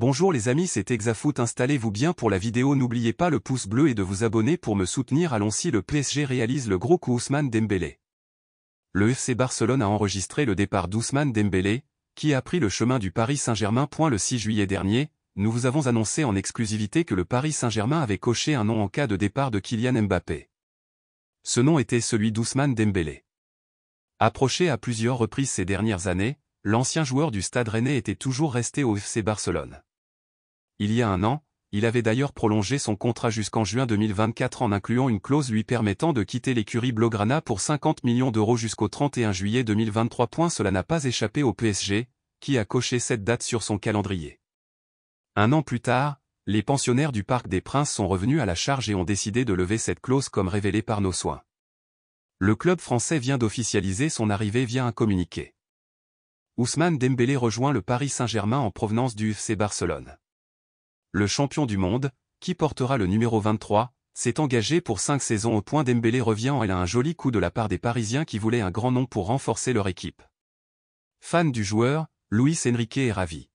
Bonjour les amis c'est Exafoot installez-vous bien pour la vidéo n'oubliez pas le pouce bleu et de vous abonner pour me soutenir allons-y le PSG réalise le gros coup Ousmane Dembélé. Le FC Barcelone a enregistré le départ d'Ousmane Dembélé, qui a pris le chemin du Paris Saint-Germain. Le 6 juillet dernier, nous vous avons annoncé en exclusivité que le Paris Saint-Germain avait coché un nom en cas de départ de Kylian Mbappé. Ce nom était celui d'Ousmane Dembélé. Approché à plusieurs reprises ces dernières années, l'ancien joueur du Stade Rennais était toujours resté au FC Barcelone. Il y a un an, il avait d'ailleurs prolongé son contrat jusqu'en juin 2024 en incluant une clause lui permettant de quitter l'écurie Blaugrana pour 50 millions d'euros jusqu'au 31 juillet 2023. Cela n'a pas échappé au PSG, qui a coché cette date sur son calendrier. Un an plus tard, les pensionnaires du Parc des Princes sont revenus à la charge et ont décidé de lever cette clause comme révélé par nos soins. Le club français vient d'officialiser son arrivée via un communiqué. Ousmane Dembélé rejoint le Paris Saint-Germain en provenance du FC Barcelone le champion du monde, qui portera le numéro 23, s'est engagé pour cinq saisons au point d'Embélé revient elle a un joli coup de la part des Parisiens qui voulaient un grand nom pour renforcer leur équipe. Fan du joueur, Luis Enrique est ravi.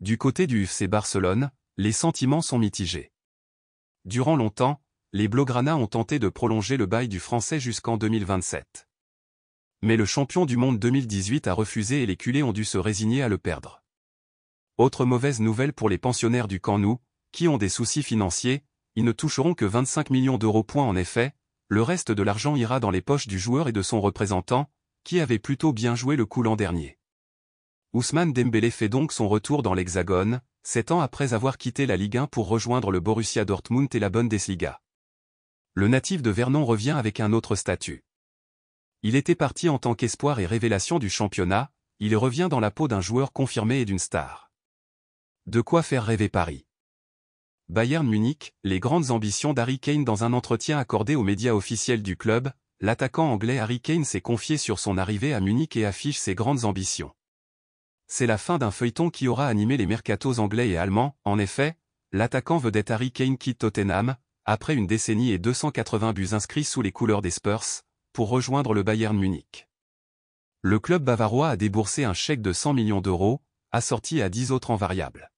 Du côté du UFC Barcelone, les sentiments sont mitigés. Durant longtemps, les Blaugrana ont tenté de prolonger le bail du français jusqu'en 2027. Mais le champion du monde 2018 a refusé et les culés ont dû se résigner à le perdre. Autre mauvaise nouvelle pour les pensionnaires du Camp qui ont des soucis financiers, ils ne toucheront que 25 millions d'euros. En effet, le reste de l'argent ira dans les poches du joueur et de son représentant, qui avait plutôt bien joué le coup l'an dernier. Ousmane Dembélé fait donc son retour dans l'Hexagone, sept ans après avoir quitté la Ligue 1 pour rejoindre le Borussia Dortmund et la Bundesliga. Le natif de Vernon revient avec un autre statut. Il était parti en tant qu'espoir et révélation du championnat, il revient dans la peau d'un joueur confirmé et d'une star. De quoi faire rêver Paris. Bayern Munich, les grandes ambitions d'Harry Kane dans un entretien accordé aux médias officiels du club, l'attaquant anglais Harry Kane s'est confié sur son arrivée à Munich et affiche ses grandes ambitions. C'est la fin d'un feuilleton qui aura animé les mercatos anglais et allemands, en effet, l'attaquant vedette Harry Kane quitte Tottenham, après une décennie et 280 buts inscrits sous les couleurs des Spurs, pour rejoindre le Bayern Munich. Le club bavarois a déboursé un chèque de 100 millions d'euros, assorti à 10 autres en variables.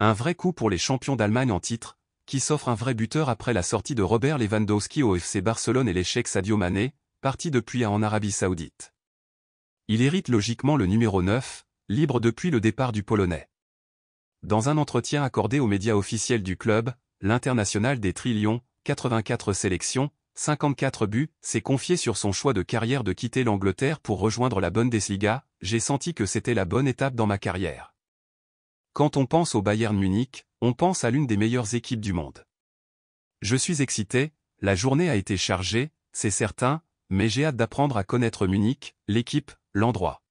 Un vrai coup pour les champions d'Allemagne en titre, qui s'offre un vrai buteur après la sortie de Robert Lewandowski au FC Barcelone et l'échec Sadio Mané, parti depuis à en Arabie Saoudite. Il hérite logiquement le numéro 9, libre depuis le départ du Polonais. Dans un entretien accordé aux médias officiels du club, l'international des Trillions, 84 sélections, 54 buts, s'est confié sur son choix de carrière de quitter l'Angleterre pour rejoindre la Bundesliga, j'ai senti que c'était la bonne étape dans ma carrière. Quand on pense au Bayern Munich, on pense à l'une des meilleures équipes du monde. Je suis excité, la journée a été chargée, c'est certain, mais j'ai hâte d'apprendre à connaître Munich, l'équipe, l'endroit.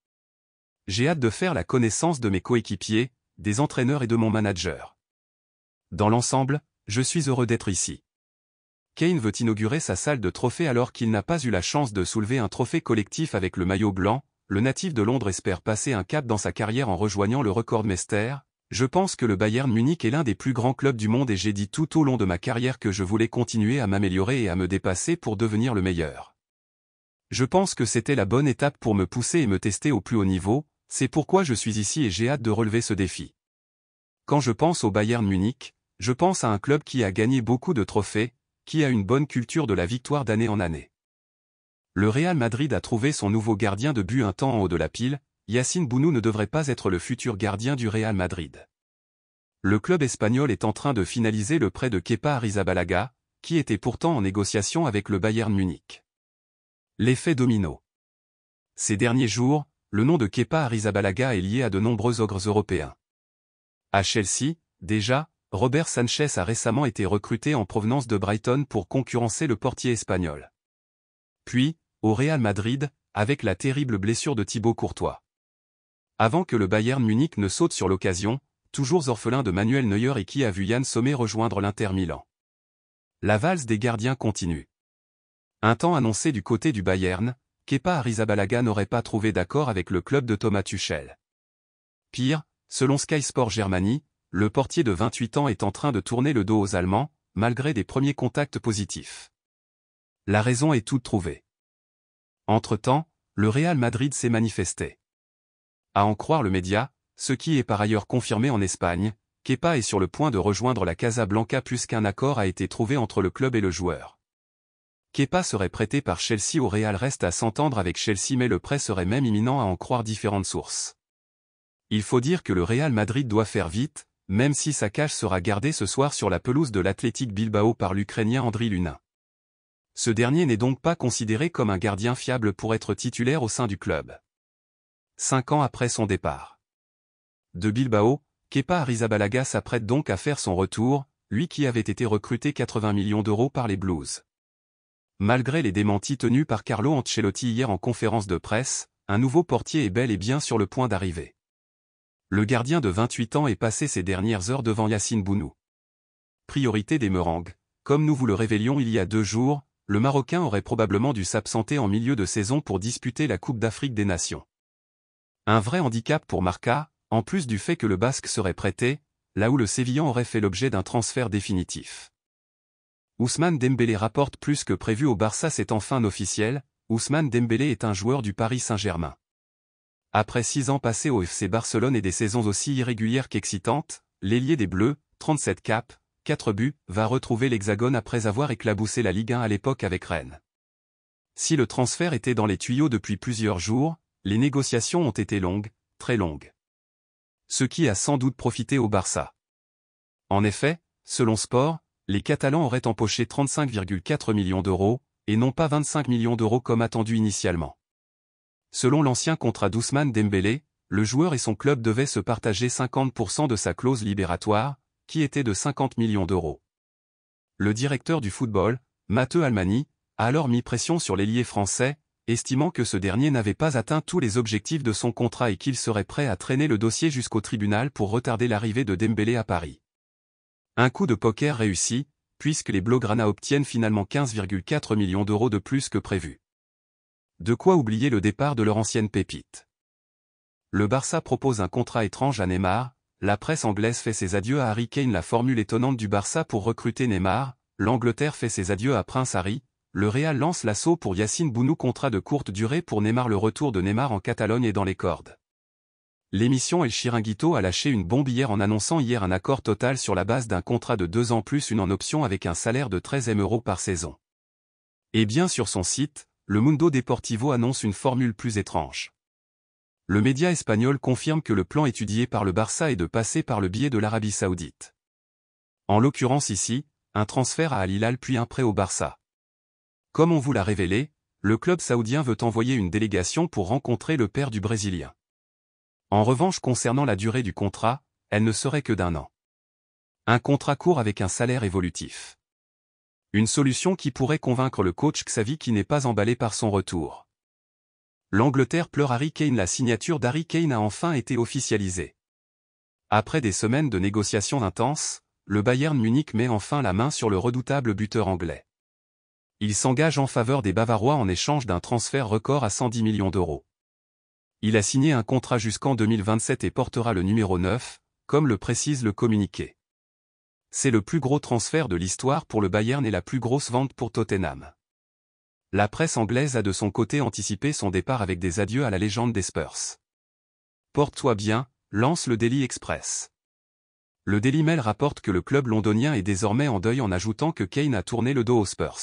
J'ai hâte de faire la connaissance de mes coéquipiers, des entraîneurs et de mon manager. Dans l'ensemble, je suis heureux d'être ici. Kane veut inaugurer sa salle de trophée alors qu'il n'a pas eu la chance de soulever un trophée collectif avec le maillot blanc, le natif de Londres espère passer un cap dans sa carrière en rejoignant le record recordmeister, je pense que le Bayern Munich est l'un des plus grands clubs du monde et j'ai dit tout au long de ma carrière que je voulais continuer à m'améliorer et à me dépasser pour devenir le meilleur. Je pense que c'était la bonne étape pour me pousser et me tester au plus haut niveau, c'est pourquoi je suis ici et j'ai hâte de relever ce défi. Quand je pense au Bayern Munich, je pense à un club qui a gagné beaucoup de trophées, qui a une bonne culture de la victoire d'année en année. Le Real Madrid a trouvé son nouveau gardien de but un temps en haut de la pile, Yacine Bounou ne devrait pas être le futur gardien du Real Madrid. Le club espagnol est en train de finaliser le prêt de Kepa Arizabalaga, qui était pourtant en négociation avec le Bayern Munich. L'effet domino. Ces derniers jours, le nom de Kepa Arrizabalaga est lié à de nombreux ogres européens. À Chelsea, déjà, Robert Sanchez a récemment été recruté en provenance de Brighton pour concurrencer le portier espagnol. Puis, au Real Madrid, avec la terrible blessure de Thibaut Courtois. Avant que le Bayern Munich ne saute sur l'occasion, toujours orphelin de Manuel Neuer et qui a vu Yann Sommet rejoindre l'Inter Milan. La valse des gardiens continue. Un temps annoncé du côté du Bayern, Kepa Arisabalaga n'aurait pas trouvé d'accord avec le club de Thomas Tuchel. Pire, selon Sky Sport Germany, le portier de 28 ans est en train de tourner le dos aux Allemands, malgré des premiers contacts positifs. La raison est toute trouvée. Entre-temps, le Real Madrid s'est manifesté à en croire le média, ce qui est par ailleurs confirmé en Espagne, Kepa est sur le point de rejoindre la Casablanca puisqu'un accord a été trouvé entre le club et le joueur. Kepa serait prêté par Chelsea au Real reste à s'entendre avec Chelsea mais le prêt serait même imminent à en croire différentes sources. Il faut dire que le Real Madrid doit faire vite, même si sa cage sera gardée ce soir sur la pelouse de l'Athletic Bilbao par l'Ukrainien Andriy Lunin. Ce dernier n'est donc pas considéré comme un gardien fiable pour être titulaire au sein du club cinq ans après son départ. De Bilbao, Kepa Arrizabalaga s'apprête donc à faire son retour, lui qui avait été recruté 80 millions d'euros par les Blues. Malgré les démentis tenus par Carlo Ancelotti hier en conférence de presse, un nouveau portier est bel et bien sur le point d'arriver. Le gardien de 28 ans est passé ses dernières heures devant Yacine Bounou. Priorité des meringues. Comme nous vous le révélions il y a deux jours, le Marocain aurait probablement dû s'absenter en milieu de saison pour disputer la Coupe d'Afrique des Nations. Un vrai handicap pour Marca, en plus du fait que le Basque serait prêté, là où le Sévillan aurait fait l'objet d'un transfert définitif. Ousmane Dembélé rapporte plus que prévu au Barça c'est enfin officiel, Ousmane Dembélé est un joueur du Paris Saint-Germain. Après six ans passés au FC Barcelone et des saisons aussi irrégulières qu'excitantes, l'ailier des Bleus, 37 caps, 4 buts, va retrouver l'Hexagone après avoir éclaboussé la Ligue 1 à l'époque avec Rennes. Si le transfert était dans les tuyaux depuis plusieurs jours, les négociations ont été longues, très longues. Ce qui a sans doute profité au Barça. En effet, selon Sport, les Catalans auraient empoché 35,4 millions d'euros, et non pas 25 millions d'euros comme attendu initialement. Selon l'ancien contrat d'Ousmane Dembélé, le joueur et son club devaient se partager 50% de sa clause libératoire, qui était de 50 millions d'euros. Le directeur du football, Matteo Almani, a alors mis pression sur l'ailier français, estimant que ce dernier n'avait pas atteint tous les objectifs de son contrat et qu'il serait prêt à traîner le dossier jusqu'au tribunal pour retarder l'arrivée de Dembélé à Paris. Un coup de poker réussi, puisque les Blaugrana obtiennent finalement 15,4 millions d'euros de plus que prévu. De quoi oublier le départ de leur ancienne pépite. Le Barça propose un contrat étrange à Neymar, la presse anglaise fait ses adieux à Harry Kane la formule étonnante du Barça pour recruter Neymar, l'Angleterre fait ses adieux à Prince Harry, le Real lance l'assaut pour Yacine Bounou contrat de courte durée pour Neymar le retour de Neymar en Catalogne et dans les cordes. L'émission El Chiringuito a lâché une bombe hier en annonçant hier un accord total sur la base d'un contrat de deux ans plus une en option avec un salaire de 13 M euros par saison. Et bien sur son site, le Mundo Deportivo annonce une formule plus étrange. Le média espagnol confirme que le plan étudié par le Barça est de passer par le biais de l'Arabie Saoudite. En l'occurrence ici, un transfert à Al Hilal puis un prêt au Barça. Comme on vous l'a révélé, le club saoudien veut envoyer une délégation pour rencontrer le père du Brésilien. En revanche concernant la durée du contrat, elle ne serait que d'un an. Un contrat court avec un salaire évolutif. Une solution qui pourrait convaincre le coach Xavi qui n'est pas emballé par son retour. L'Angleterre pleure Harry Kane La signature d'Harry Kane a enfin été officialisée. Après des semaines de négociations intenses, le Bayern Munich met enfin la main sur le redoutable buteur anglais. Il s'engage en faveur des Bavarois en échange d'un transfert record à 110 millions d'euros. Il a signé un contrat jusqu'en 2027 et portera le numéro 9, comme le précise le communiqué. C'est le plus gros transfert de l'histoire pour le Bayern et la plus grosse vente pour Tottenham. La presse anglaise a de son côté anticipé son départ avec des adieux à la légende des Spurs. Porte-toi bien, lance le Daily Express. Le Daily Mail rapporte que le club londonien est désormais en deuil en ajoutant que Kane a tourné le dos aux Spurs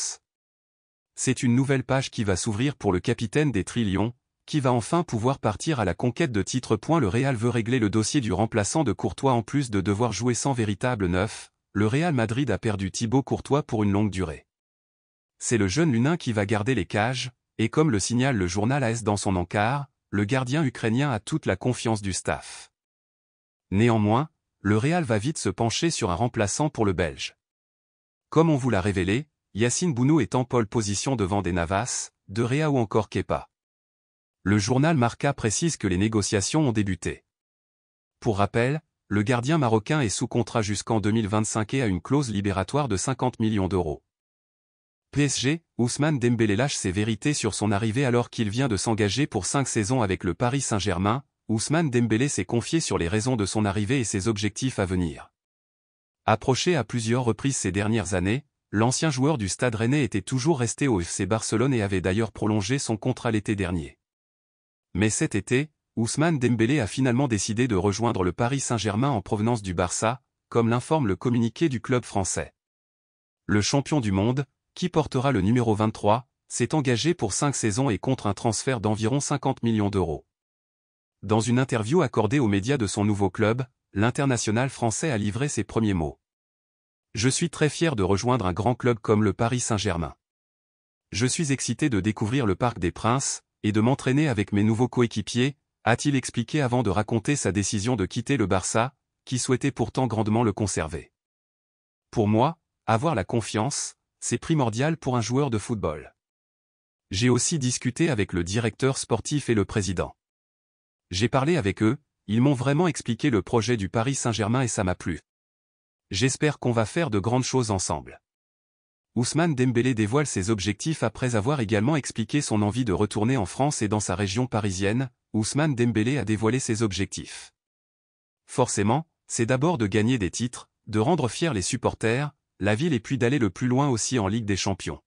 c'est une nouvelle page qui va s'ouvrir pour le capitaine des Trillions, qui va enfin pouvoir partir à la conquête de titres. Le Real veut régler le dossier du remplaçant de Courtois en plus de devoir jouer sans véritable neuf, le Real Madrid a perdu Thibaut Courtois pour une longue durée. C'est le jeune Lunin qui va garder les cages, et comme le signale le journal AS dans son encart, le gardien ukrainien a toute la confiance du staff. Néanmoins, le Real va vite se pencher sur un remplaçant pour le Belge. Comme on vous l'a révélé, Yacine Bounou est en pole position devant des Navas, De Réa ou encore Kepa. Le journal Marca précise que les négociations ont débuté. Pour rappel, le gardien marocain est sous contrat jusqu'en 2025 et a une clause libératoire de 50 millions d'euros. PSG, Ousmane Dembélé lâche ses vérités sur son arrivée alors qu'il vient de s'engager pour cinq saisons avec le Paris Saint-Germain, Ousmane Dembélé s'est confié sur les raisons de son arrivée et ses objectifs à venir. Approché à plusieurs reprises ces dernières années, L'ancien joueur du Stade Rennais était toujours resté au FC Barcelone et avait d'ailleurs prolongé son contrat l'été dernier. Mais cet été, Ousmane Dembélé a finalement décidé de rejoindre le Paris Saint-Germain en provenance du Barça, comme l'informe le communiqué du club français. Le champion du monde, qui portera le numéro 23, s'est engagé pour cinq saisons et contre un transfert d'environ 50 millions d'euros. Dans une interview accordée aux médias de son nouveau club, l'international français a livré ses premiers mots. Je suis très fier de rejoindre un grand club comme le Paris Saint-Germain. Je suis excité de découvrir le Parc des Princes, et de m'entraîner avec mes nouveaux coéquipiers, a-t-il expliqué avant de raconter sa décision de quitter le Barça, qui souhaitait pourtant grandement le conserver. Pour moi, avoir la confiance, c'est primordial pour un joueur de football. J'ai aussi discuté avec le directeur sportif et le président. J'ai parlé avec eux, ils m'ont vraiment expliqué le projet du Paris Saint-Germain et ça m'a plu. J'espère qu'on va faire de grandes choses ensemble. Ousmane Dembélé dévoile ses objectifs après avoir également expliqué son envie de retourner en France et dans sa région parisienne, Ousmane Dembélé a dévoilé ses objectifs. Forcément, c'est d'abord de gagner des titres, de rendre fiers les supporters, la ville et puis d'aller le plus loin aussi en Ligue des Champions.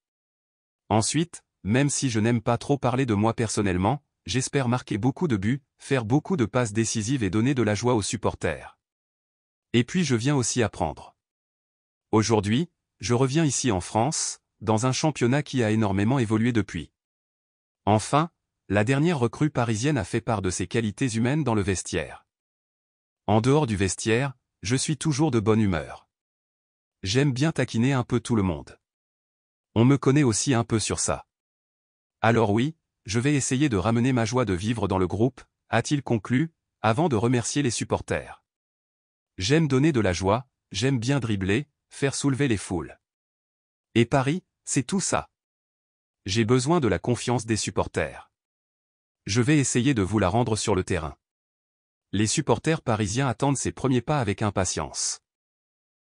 Ensuite, même si je n'aime pas trop parler de moi personnellement, j'espère marquer beaucoup de buts, faire beaucoup de passes décisives et donner de la joie aux supporters. Et puis je viens aussi apprendre. Aujourd'hui, je reviens ici en France, dans un championnat qui a énormément évolué depuis. Enfin, la dernière recrue parisienne a fait part de ses qualités humaines dans le vestiaire. En dehors du vestiaire, je suis toujours de bonne humeur. J'aime bien taquiner un peu tout le monde. On me connaît aussi un peu sur ça. Alors oui, je vais essayer de ramener ma joie de vivre dans le groupe, a-t-il conclu, avant de remercier les supporters. J'aime donner de la joie, j'aime bien dribbler, faire soulever les foules. Et Paris, c'est tout ça. J'ai besoin de la confiance des supporters. Je vais essayer de vous la rendre sur le terrain. Les supporters parisiens attendent ses premiers pas avec impatience.